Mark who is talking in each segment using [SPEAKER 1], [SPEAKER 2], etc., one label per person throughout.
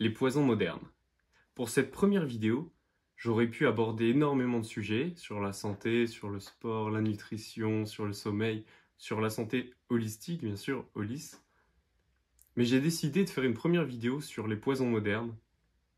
[SPEAKER 1] les poisons modernes. Pour cette première vidéo, j'aurais pu aborder énormément de sujets sur la santé, sur le sport, la nutrition, sur le sommeil, sur la santé holistique, bien sûr, holis. Mais j'ai décidé de faire une première vidéo sur les poisons modernes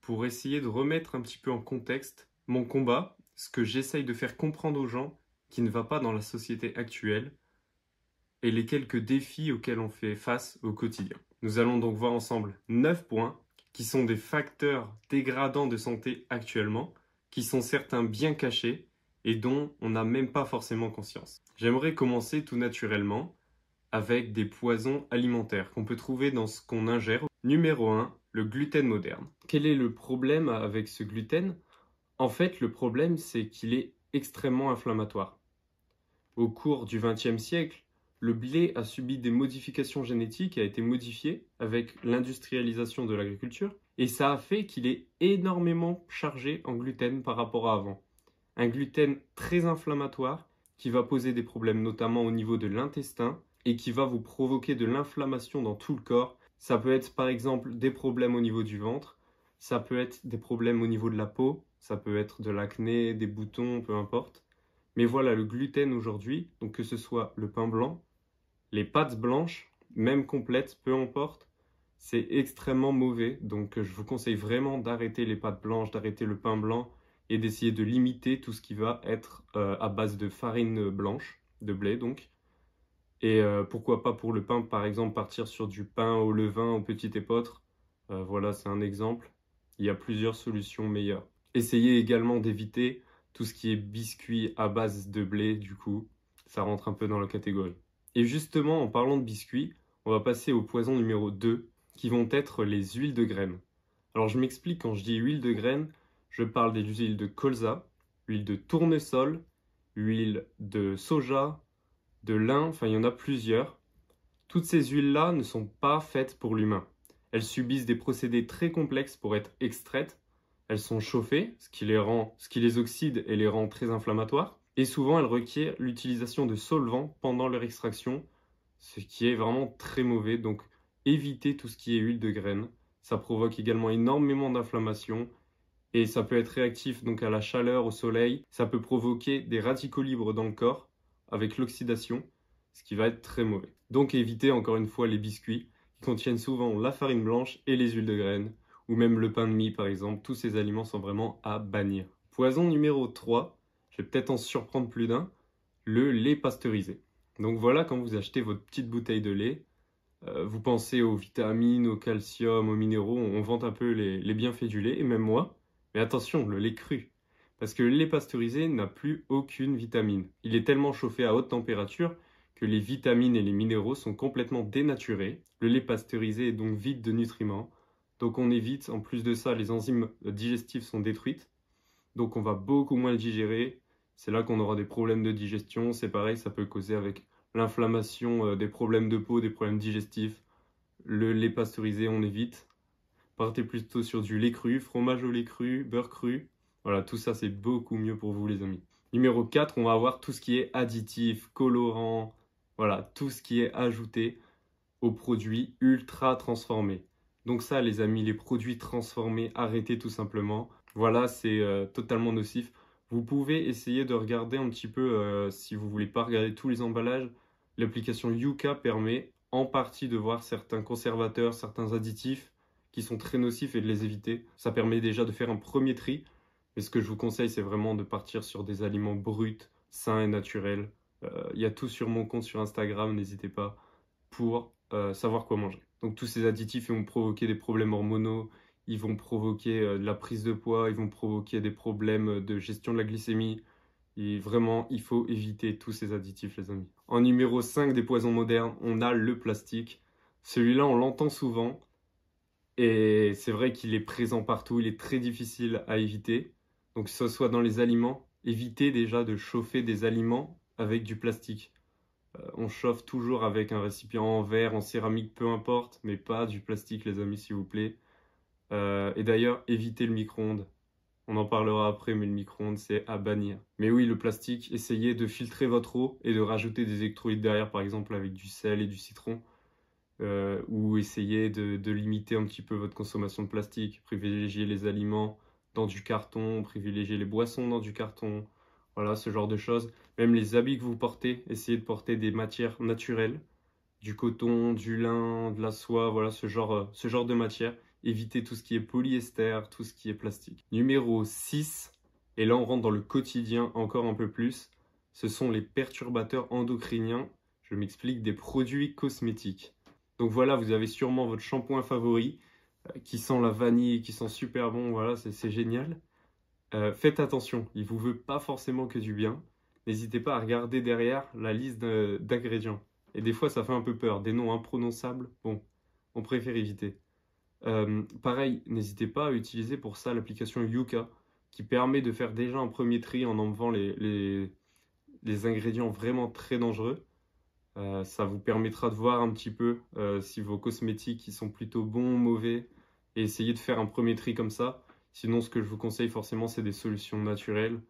[SPEAKER 1] pour essayer de remettre un petit peu en contexte mon combat, ce que j'essaye de faire comprendre aux gens qui ne va pas dans la société actuelle et les quelques défis auxquels on fait face au quotidien. Nous allons donc voir ensemble 9 points qui sont des facteurs dégradants de santé actuellement, qui sont certains bien cachés et dont on n'a même pas forcément conscience. J'aimerais commencer tout naturellement avec des poisons alimentaires qu'on peut trouver dans ce qu'on ingère. Numéro 1, le gluten moderne. Quel est le problème avec ce gluten En fait, le problème, c'est qu'il est extrêmement inflammatoire. Au cours du 20e siècle, le blé a subi des modifications génétiques, a été modifié avec l'industrialisation de l'agriculture, et ça a fait qu'il est énormément chargé en gluten par rapport à avant. Un gluten très inflammatoire qui va poser des problèmes notamment au niveau de l'intestin et qui va vous provoquer de l'inflammation dans tout le corps. Ça peut être par exemple des problèmes au niveau du ventre, ça peut être des problèmes au niveau de la peau, ça peut être de l'acné, des boutons, peu importe. Mais voilà, le gluten aujourd'hui, donc que ce soit le pain blanc, les pâtes blanches, même complètes, peu importe, c'est extrêmement mauvais. Donc euh, je vous conseille vraiment d'arrêter les pâtes blanches, d'arrêter le pain blanc et d'essayer de limiter tout ce qui va être euh, à base de farine blanche, de blé donc. Et euh, pourquoi pas pour le pain, par exemple, partir sur du pain au levain, au petit épeautre. voilà, c'est un exemple. Il y a plusieurs solutions meilleures. Essayez également d'éviter tout ce qui est biscuit à base de blé, du coup, ça rentre un peu dans la catégorie. Et justement, en parlant de biscuits, on va passer au poison numéro 2, qui vont être les huiles de graines. Alors je m'explique, quand je dis huile de graines, je parle des huiles de colza, huile de tournesol, huile de soja, de lin, enfin il y en a plusieurs. Toutes ces huiles-là ne sont pas faites pour l'humain. Elles subissent des procédés très complexes pour être extraites. Elles sont chauffées, ce qui les, rend, ce qui les oxyde et les rend très inflammatoires et souvent elle requiert l'utilisation de solvants pendant leur extraction, ce qui est vraiment très mauvais, donc évitez tout ce qui est huile de graines. Ça provoque également énormément d'inflammation et ça peut être réactif donc à la chaleur, au soleil. Ça peut provoquer des radicaux libres dans le corps avec l'oxydation, ce qui va être très mauvais. Donc évitez encore une fois les biscuits qui contiennent souvent la farine blanche et les huiles de graines, ou même le pain de mie par exemple. Tous ces aliments sont vraiment à bannir. Poison numéro 3, peut-être en surprendre plus d'un, le lait pasteurisé. Donc voilà, quand vous achetez votre petite bouteille de lait, euh, vous pensez aux vitamines, au calcium, aux minéraux, on, vante un peu les, les, bienfaits du lait, et même moi. Mais attention, le lait cru, parce que le lait pasteurisé n'a plus aucune vitamine. Il est tellement chauffé à haute température que les vitamines et les minéraux sont complètement dénaturés. Le lait pasteurisé est donc vide de nutriments, donc on évite, en plus de ça, les enzymes digestives sont détruites, donc on va beaucoup moins le digérer, c'est là qu'on aura des problèmes de digestion. C'est pareil, ça peut causer avec l'inflammation euh, des problèmes de peau, des problèmes digestifs. Le lait pasteurisé, on évite. Partez plutôt sur du lait cru, fromage au lait cru, beurre cru. Voilà, tout ça c'est beaucoup mieux pour vous les amis. Numéro 4, on va avoir tout ce qui est additif, colorant, voilà, tout ce qui est ajouté aux produits ultra transformés. Donc ça les amis, les produits transformés, arrêtez tout simplement. Voilà, c'est euh, totalement nocif. Vous pouvez essayer de regarder un petit peu, euh, si vous voulez pas regarder tous les emballages, l'application Yuka permet en partie de voir certains conservateurs, certains additifs qui sont très nocifs et de les éviter. Ça permet déjà de faire un premier tri. Mais ce que je vous conseille, c'est vraiment de partir sur des aliments bruts, sains et naturels. Euh, il y a tout sur mon compte sur Instagram, n'hésitez pas, pour euh, savoir quoi manger. Donc tous ces additifs ont provoqué des problèmes hormonaux, ils vont provoquer euh, de la prise de poids, ils vont provoquer des problèmes de gestion de la glycémie. Et vraiment, il faut éviter tous ces additifs, les amis. En numéro 5 des poisons modernes, on a le plastique. Celui-là, on l'entend souvent. Et c'est vrai qu'il est présent partout, il est très difficile à éviter. Donc, que ce soit dans les aliments, évitez déjà de chauffer des aliments avec du plastique. Euh, on chauffe toujours avec un récipient en verre, en céramique, peu importe, mais pas du plastique, les amis, s'il vous plaît. Euh, et d'ailleurs, évitez le micro-ondes. On en parlera après, mais le micro-ondes, c'est à bannir. Mais oui, le plastique, essayez de filtrer votre eau et de rajouter des électrolytes derrière, par exemple avec du sel et du citron. Euh, ou essayez de, limiter un petit peu votre consommation de plastique. Privilégiez les aliments dans du carton, privilégiez les boissons dans du carton. Voilà, ce genre de choses. Même les habits que vous portez, essayez de porter des matières naturelles. Du coton, du lin, de la soie, voilà ce genre, ce genre de matière éviter tout ce qui est polyester, tout ce qui est plastique. Numéro 6, et là on rentre dans le quotidien encore un peu plus, ce sont les perturbateurs endocriniens, je m'explique, des produits cosmétiques. Donc voilà, vous avez sûrement votre shampoing favori euh, qui sent la vanille, qui sent super bon, voilà, c'est génial. Euh, faites attention, il vous veut pas forcément que du bien. N'hésitez pas à regarder derrière la liste d'ingrédients. Et des fois, ça fait un peu peur, des noms imprononçables, bon, on préfère éviter. Euh, pareil, n'hésitez pas à utiliser pour ça l'application Yuka qui permet de faire déjà un premier tri en enlevant les, ingrédients vraiment très dangereux. Euh, ça vous permettra de voir un petit peu euh, si vos cosmétiques sont plutôt bons ou mauvais et essayer de faire un premier tri comme ça. Sinon, ce que je vous conseille forcément, c'est des solutions naturelles.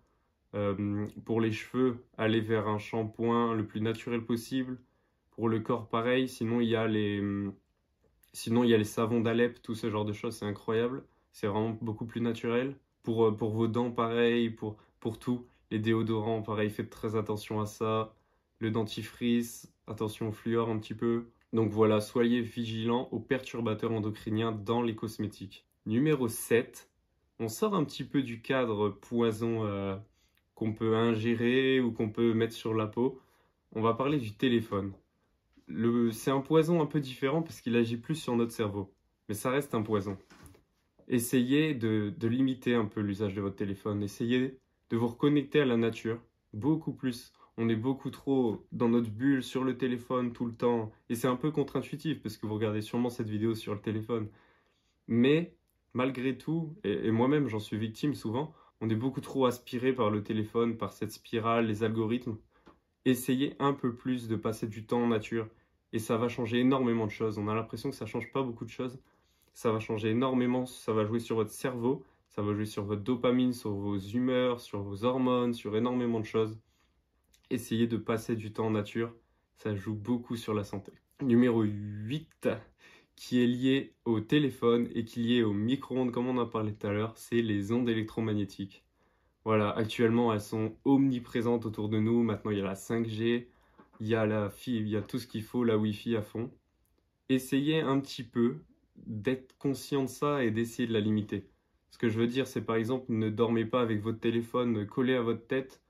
[SPEAKER 1] pour les cheveux, allez vers un shampoing le plus naturel possible. Pour le corps, pareil. Sinon, il y a les Sinon, il y a les savons d'Alep, tout ce genre de choses, c'est incroyable. C'est vraiment beaucoup plus naturel. Pour, euh, pour vos dents, pareil, pour, pour tout. Les déodorants, pareil, faites très attention à ça. Le dentifrice, attention au fluor un petit peu. Donc voilà, soyez vigilants aux perturbateurs endocriniens dans les cosmétiques. Numéro 7, on sort un petit peu du cadre poison euh, qu'on peut ingérer ou qu'on peut mettre sur la peau. On va parler du téléphone c'est un poison un peu différent parce qu'il agit plus sur notre cerveau. Mais ça reste un poison. Essayez de, de limiter un peu l'usage de votre téléphone. Essayez de vous reconnecter à la nature beaucoup plus. On est beaucoup trop dans notre bulle sur le téléphone tout le temps. Et c'est un peu contre-intuitif parce que vous regardez sûrement cette vidéo sur le téléphone. Mais malgré tout, et moi-même j'en suis victime souvent, on est beaucoup trop aspiré par le téléphone, par cette spirale, les algorithmes. Essayez un peu plus de passer du temps en nature, et ça va changer énormément de choses. On a l'impression que ça change pas beaucoup de choses. Ça va changer énormément, ça va jouer sur votre cerveau, ça va jouer sur votre dopamine, sur vos humeurs, sur vos hormones, sur énormément de choses. Essayez de passer du temps en nature, ça joue beaucoup sur la santé. Numéro 8, qui est lié au téléphone et qui est lié au micro-ondes, comme on en a parlé tout à l'heure, c'est les ondes électromagnétiques. Voilà, actuellement elles sont omniprésentes autour de nous. Maintenant il y a la 5G, il y a la il y a tout ce qu'il faut, la Wi-Fi à fond. Essayez un petit peu d'être conscient de ça et d'essayer de la limiter. Ce que je veux dire, c'est par exemple, ne dormez pas avec votre téléphone collé à votre tête.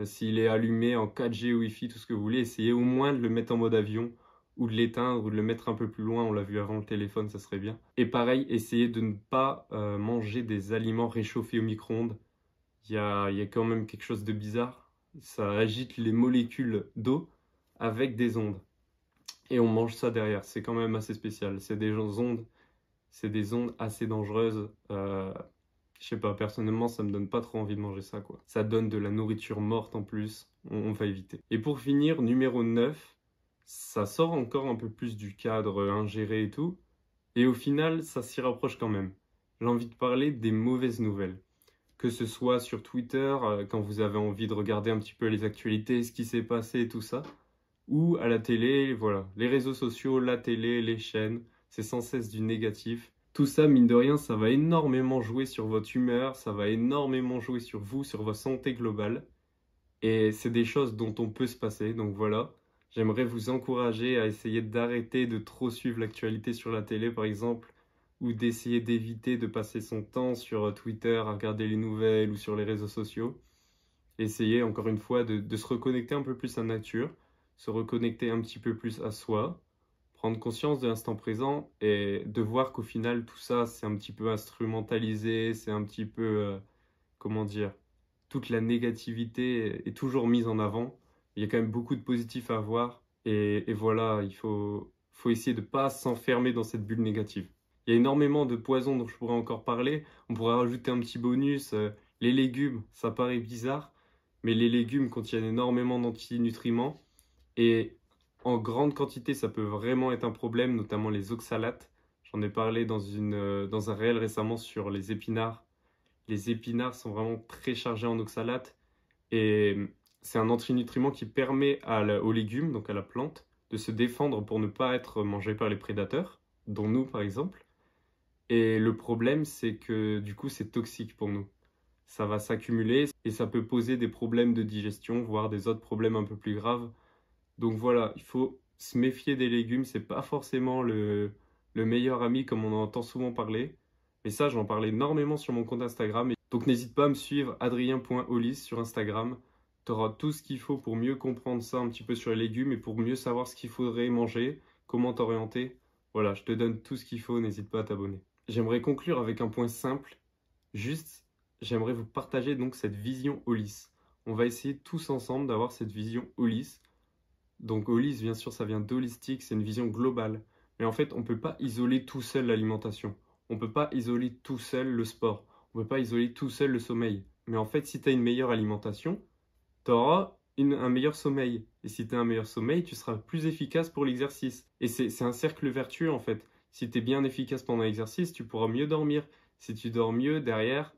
[SPEAKER 1] Euh, s'il est allumé en 4G, Wi-Fi, tout ce que vous voulez, essayez au moins de le mettre en mode avion ou de l'éteindre ou de le mettre un peu plus loin. On l'a vu avant le téléphone, ça serait bien. Et pareil, essayez de ne pas euh, manger des aliments réchauffés au micro-ondes. Il y a, y a quand même quelque chose de bizarre. Ça agite les molécules d'eau avec des ondes. Et on mange ça derrière. C'est quand même assez spécial. C'est des ondes, c'est des ondes assez dangereuses. Euh, je sais pas, personnellement, ça me donne pas trop envie de manger ça, quoi. Ça donne de la nourriture morte en plus. On, on va éviter. Et pour finir, numéro 9, ça sort encore un peu plus du cadre euh, ingéré et tout. Et au final, ça s'y rapproche quand même. J'ai envie de parler des mauvaises nouvelles. Que ce soit sur Twitter, euh, quand vous avez envie de regarder un petit peu les actualités, ce qui s'est passé et tout ça ou à la télé, voilà. Les réseaux sociaux, la télé, les chaînes, c'est sans cesse du négatif. Tout ça, mine de rien, ça va énormément jouer sur votre humeur, ça va énormément jouer sur vous, sur votre santé globale. Et c'est des choses dont on peut se passer, donc voilà. J'aimerais vous encourager à essayer d'arrêter de trop suivre l'actualité sur la télé, par exemple, ou d'essayer d'éviter de passer son temps sur euh, Twitter à regarder les nouvelles ou sur les réseaux sociaux. Essayez, encore une fois, de, se reconnecter un peu plus à nature, se reconnecter un petit peu plus à soi, prendre conscience de l'instant présent et de voir qu'au final tout ça c'est un petit peu instrumentalisé, c'est un petit peu, euh, comment dire, toute la négativité est toujours mise en avant. Il y a quand même beaucoup de positifs à voir et, voilà, il faut, faut essayer de ne pas s'enfermer dans cette bulle négative. Il y a énormément de poisons dont je pourrais encore parler. On pourrait rajouter un petit bonus. Euh, les légumes, ça paraît bizarre, mais les légumes contiennent énormément d'antinutriments. Et en grande quantité, ça peut vraiment être un problème, notamment les oxalates. J'en ai parlé dans, une, euh, dans un réel récemment sur les épinards. Les épinards sont vraiment très chargés en oxalates et euh, c'est un antinutriment qui permet à la, aux légumes, donc à la plante, de se défendre pour ne pas être mangé par les prédateurs, dont nous par exemple. Et le problème, c'est que du coup, c'est toxique pour nous. Ça va s'accumuler et ça peut poser des problèmes de digestion, voire des autres problèmes un peu plus graves, donc voilà, il faut se méfier des légumes, c'est pas forcément le, meilleur ami comme on en entend souvent parler. Mais ça, j'en parle énormément sur mon compte Instagram. Donc n'hésite pas à me suivre, adrien.olis sur Instagram. Tu auras tout ce qu'il faut pour mieux comprendre ça un petit peu sur les légumes et pour mieux savoir ce qu'il faudrait manger, comment t'orienter. Voilà, je te donne tout ce qu'il faut, n'hésite pas à t'abonner. J'aimerais conclure avec un point simple. Juste, j'aimerais vous partager donc cette vision Olis. On va essayer tous ensemble d'avoir cette vision Olis donc holistique, bien sûr, ça vient d'holistique, c'est une vision globale. Mais en fait, on ne peut pas isoler tout seul l'alimentation. On ne peut pas isoler tout seul le sport. On ne peut pas isoler tout seul le sommeil. Mais en fait, si tu as une meilleure alimentation, tu auras un meilleur sommeil. Et si tu as un meilleur sommeil, tu seras plus efficace pour l'exercice. Et c'est un cercle vertueux en fait. Si tu es bien efficace pendant l'exercice, tu pourras mieux dormir. Si tu dors mieux, derrière,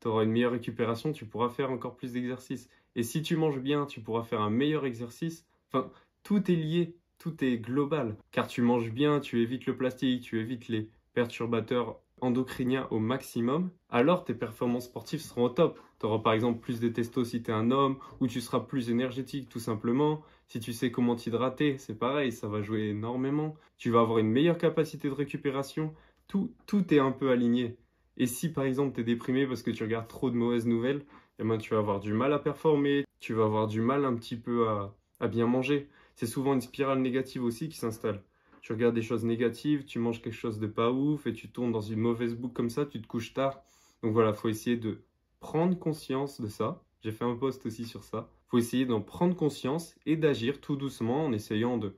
[SPEAKER 1] tu auras une meilleure récupération, tu pourras faire encore plus d'exercice. Et si tu manges bien, tu pourras faire un meilleur exercice Enfin, tout est lié, tout est global. Car tu manges bien, tu évites le plastique, tu évites les perturbateurs endocriniens au maximum, alors tes performances sportives seront au top. Tu auras par exemple plus de testo si tu es un homme, ou tu seras plus énergétique tout simplement. Si tu sais comment t'hydrater, c'est pareil, ça va jouer énormément. Tu vas avoir une meilleure capacité de récupération. Tout, tout est un peu aligné. Et si par exemple tu es déprimé parce que tu regardes trop de mauvaises nouvelles, et eh ben, tu vas avoir du mal à performer, tu vas avoir du mal un petit peu à bien manger. C'est souvent une spirale négative aussi qui s'installe. Tu regardes des choses négatives, tu manges quelque chose de pas ouf et tu tombes dans une mauvaise boucle comme ça, tu te couches tard. Donc voilà, faut essayer de prendre conscience de ça. J'ai fait un post aussi sur ça. Faut essayer d'en prendre conscience et d'agir tout doucement en essayant de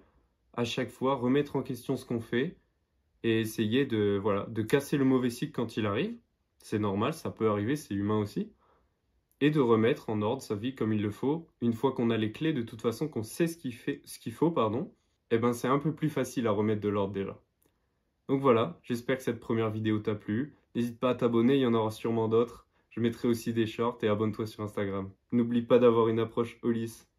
[SPEAKER 1] à chaque fois remettre en question ce qu'on fait et essayer de voilà, de casser le mauvais cycle quand il arrive. C'est normal, ça peut arriver, c'est humain aussi et de remettre en ordre sa vie comme il le faut. Une fois qu'on a les clés, de toute façon qu'on sait ce qu'il, fait, ce qu'il faut, pardon, eh ben c'est un peu plus facile à remettre de l'ordre déjà. Donc voilà, j'espère que cette première vidéo t'a plu. N'hésite pas à t'abonner, il y en aura sûrement d'autres. Je mettrai aussi des shorts et abonne-toi sur Instagram. N'oublie pas d'avoir une approche holistique.